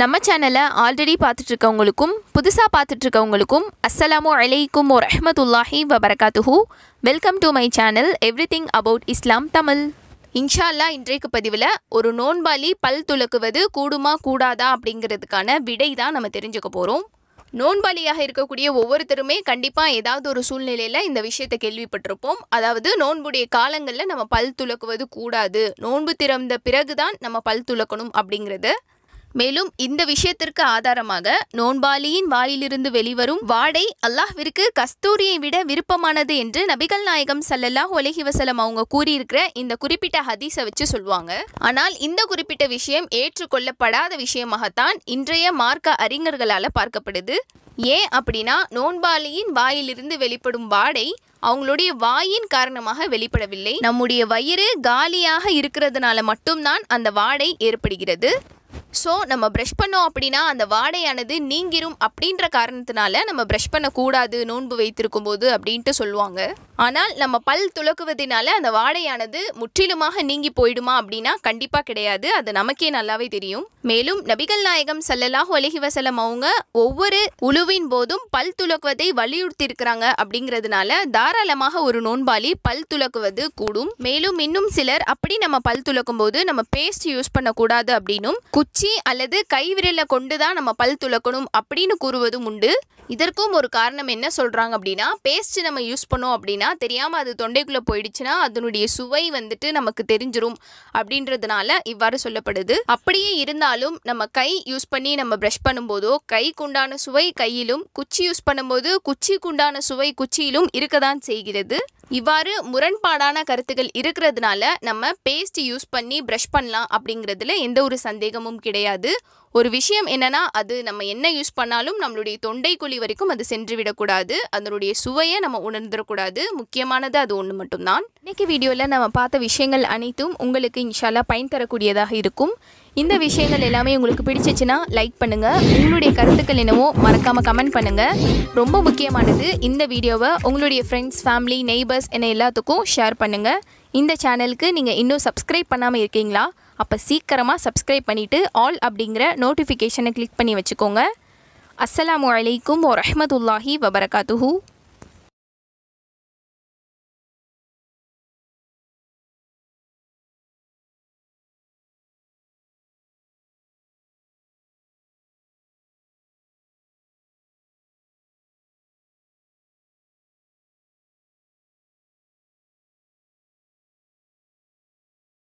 நம்ம சேனலை ஆல்ரெடி பார்த்துட்ருக்கவங்களுக்கும் புதுசாக பார்த்துட்ருக்கவங்களுக்கும் அஸ்ஸலாமு அலைக்கும் ஓர் ரஹமத்துல்லாஹி வபரகாத்துஹூ welcome to my channel everything about Islam Tamil இன்ஷா இன்றைக்கு பதிவில் ஒரு நோன்பாலி பல் துளக்குவது கூடுமா கூடாதா அப்படிங்கிறதுக்கான விடை தான் நம்ம தெரிஞ்சுக்க போகிறோம் நோன்பாளியாக இருக்கக்கூடிய ஒவ்வொருத்தருமே கண்டிப்பாக ஏதாவது ஒரு சூழ்நிலையில் இந்த விஷயத்தை கேள்விப்பட்டிருப்போம் அதாவது நோன்புடைய காலங்களில் நம்ம பல் துளக்குவது கூடாது நோன்பு திறந்த பிறகுதான் நம்ம பல் துளக்கணும் அப்படிங்கிறது மேலும் இந்த விஷயத்திற்கு ஆதாரமாக நோன்பாலியின் வாயிலிருந்து வெளிவரும் வாடை அல்லாஹ்விற்கு கஸ்தூரியை விட விருப்பமானது என்று நபிகள் நாயகம் சல்லல்லாஹ் ஒலஹி வசலம் அவங்க கூறியிருக்கிற இந்த குறிப்பிட்ட ஹதீஸை வச்சு சொல்லுவாங்க ஆனால் இந்த குறிப்பிட்ட விஷயம் ஏற்றுக்கொள்ளப்படாத விஷயமாகத்தான் இன்றைய மார்க்க அறிஞர்களால் பார்க்கப்படுது ஏன் அப்படின்னா நோன்பாலியின் வாயிலிருந்து வெளிப்படும் வாடை அவங்களுடைய வாயின் காரணமாக வெளிப்படவில்லை நம்முடைய வயிறு காலியாக இருக்கிறதுனால மட்டும்தான் அந்த வாடை ஏற்படுகிறது ஸோ நம்ம ப்ரஷ் பண்ணோம் அப்படின்னா அந்த வாடையானது நீங்கிரும் அப்படின்ற காரணத்தினால நம்ம ப்ரஷ் பண்ணக்கூடாது நோன்பு வைத்திருக்கும் போது அப்படின்ட்டு சொல்லுவாங்க ஆனால் நம்ம பல் துளக்குவதனால அந்த வாடையானது முற்றிலுமாக நீங்கி போயிடுமா அப்படின்னா கண்டிப்பாக கிடையாது அது நமக்கே நல்லாவே தெரியும் மேலும் நபிகள் நாயகம் செல்லலாக ஒலகி வசலம் அவங்க ஒவ்வொரு உழுவின் போதும் பல் துளக்குவதை வலியுறுத்தி இருக்கிறாங்க அப்படிங்கிறதுனால தாராளமாக ஒரு நோன்பாளி பல் துளக்குவது கூடும் மேலும் இன்னும் சிலர் அப்படி நம்ம பல் துளக்கும் போது நம்ம பேஸ்ட் யூஸ் பண்ணக்கூடாது அப்படின்னும் குச்சி வச்சு அல்லது கைவிரலை கொண்டு தான் நம்ம பல் துளக்கணும் அப்படின்னு கூறுவதும் உண்டு இதற்கும் ஒரு காரணம் என்ன சொல்கிறாங்க அப்படின்னா பேஸ்ட் நம்ம யூஸ் பண்ணோம் அப்படின்னா தெரியாமல் அது தொண்டைக்குள்ளே போயிடுச்சுன்னா அதனுடைய சுவை வந்துட்டு நமக்கு தெரிஞ்சிடும் அப்படின்றதுனால இவ்வாறு சொல்லப்படுது அப்படியே இருந்தாலும் நம்ம கை யூஸ் பண்ணி நம்ம ப்ரஷ் பண்ணும்போதோ கைக்குண்டான சுவை கையிலும் குச்சி யூஸ் பண்ணும்போது குச்சிக்குண்டான சுவை குச்சியிலும் இருக்க தான் செய்கிறது இவ்வாறு முரண்பாடான கருத்துக்கள் இருக்கிறதுனால நம்ம பேஸ்ட் யூஸ் பண்ணி ப்ரஷ் பண்ணலாம் அப்படிங்கிறதுல எந்த ஒரு சந்தேகமும் கிடையாது ஒரு விஷயம் என்னென்னா அது நம்ம என்ன யூஸ் பண்ணாலும் நம்மளுடைய தொண்டை குழி வரைக்கும் அது சென்று விடக்கூடாது அதனுடைய சுவையை நம்ம உணர்ந்துடக்கூடாது முக்கியமானது அது ஒன்று மட்டும்தான் இன்றைக்கி வீடியோவில் நம்ம பார்த்த விஷயங்கள் அனைத்தும் உங்களுக்கு இன்ஷாலாக பயன் தரக்கூடியதாக இருக்கும் இந்த விஷயங்கள் எல்லாமே உங்களுக்கு பிடிச்சிச்சுன்னா லைக் பண்ணுங்கள் உங்களுடைய கருத்துக்கள் என்னவோ மறக்காமல் கமெண்ட் பண்ணுங்கள் ரொம்ப முக்கியமானது இந்த வீடியோவை உங்களுடைய ஃப்ரெண்ட்ஸ் ஃபேமிலி நெய்பர்ஸ் என எல்லாத்துக்கும் ஷேர் பண்ணுங்கள் இந்த சேனலுக்கு நீங்கள் இன்னும் சப்ஸ்கிரைப் பண்ணாமல் இருக்கீங்களா அப்போ சீக்கிரமாக சப்ஸ்கிரைப் பண்ணிவிட்டு ஆல் அப்படிங்கிற நோட்டிஃபிகேஷனை கிளிக் பண்ணி வச்சுக்கோங்க அஸ்லாம் வலைக்கம் வரமத்துல்லாஹி வபரகாத்துஹூ